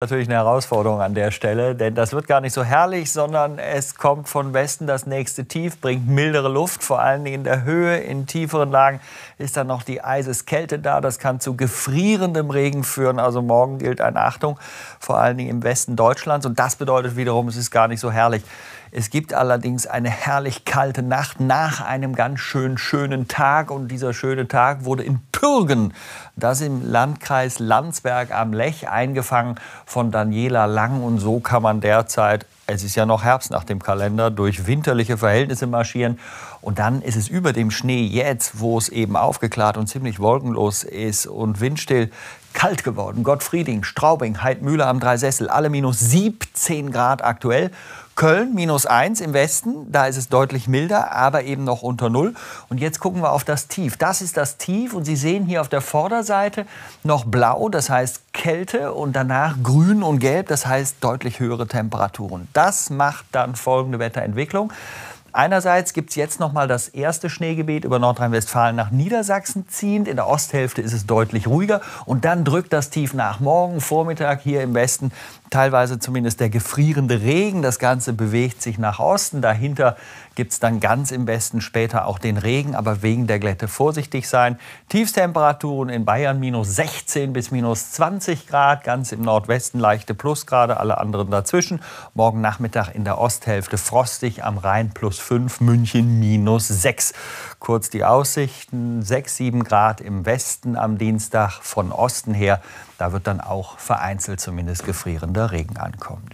Natürlich eine Herausforderung an der Stelle, denn das wird gar nicht so herrlich, sondern es kommt von Westen das nächste Tief, bringt mildere Luft, vor allen Dingen in der Höhe, in tieferen Lagen ist dann noch die Eiseskälte da, das kann zu gefrierendem Regen führen, also morgen gilt eine Achtung, vor allen Dingen im Westen Deutschlands und das bedeutet wiederum, es ist gar nicht so herrlich. Es gibt allerdings eine herrlich kalte Nacht nach einem ganz schön schönen Tag und dieser schöne Tag wurde in Pürgen, das im Landkreis Landsberg am Lech, eingefangen von Daniela Lang und so kann man derzeit es ist ja noch Herbst nach dem Kalender, durch winterliche Verhältnisse marschieren. Und dann ist es über dem Schnee jetzt, wo es eben aufgeklärt und ziemlich wolkenlos ist und windstill, kalt geworden. Gottfrieding, Straubing, Heidmühle am Dreisessel, alle minus 17 Grad aktuell. Köln minus 1 im Westen, da ist es deutlich milder, aber eben noch unter Null. Und jetzt gucken wir auf das Tief. Das ist das Tief und Sie sehen hier auf der Vorderseite noch blau, das heißt Kälte und danach grün und gelb, das heißt deutlich höhere Temperaturen. Das macht dann folgende Wetterentwicklung. Einerseits gibt es jetzt noch mal das erste Schneegebiet über Nordrhein-Westfalen nach Niedersachsen ziehend. In der Osthälfte ist es deutlich ruhiger. Und dann drückt das tief nach. Morgen Vormittag hier im Westen teilweise zumindest der gefrierende Regen. Das Ganze bewegt sich nach Osten. Dahinter gibt es dann ganz im Westen später auch den Regen. Aber wegen der Glätte vorsichtig sein. Tiefstemperaturen in Bayern minus 16 bis minus 20 Grad. Ganz im Nordwesten leichte Plusgrade, alle anderen dazwischen. Morgen Nachmittag in der Osthälfte frostig am Rhein plus minus 5, München minus 6. Kurz die Aussichten, 6, 7 Grad im Westen am Dienstag von Osten her. Da wird dann auch vereinzelt zumindest gefrierender Regen ankommen.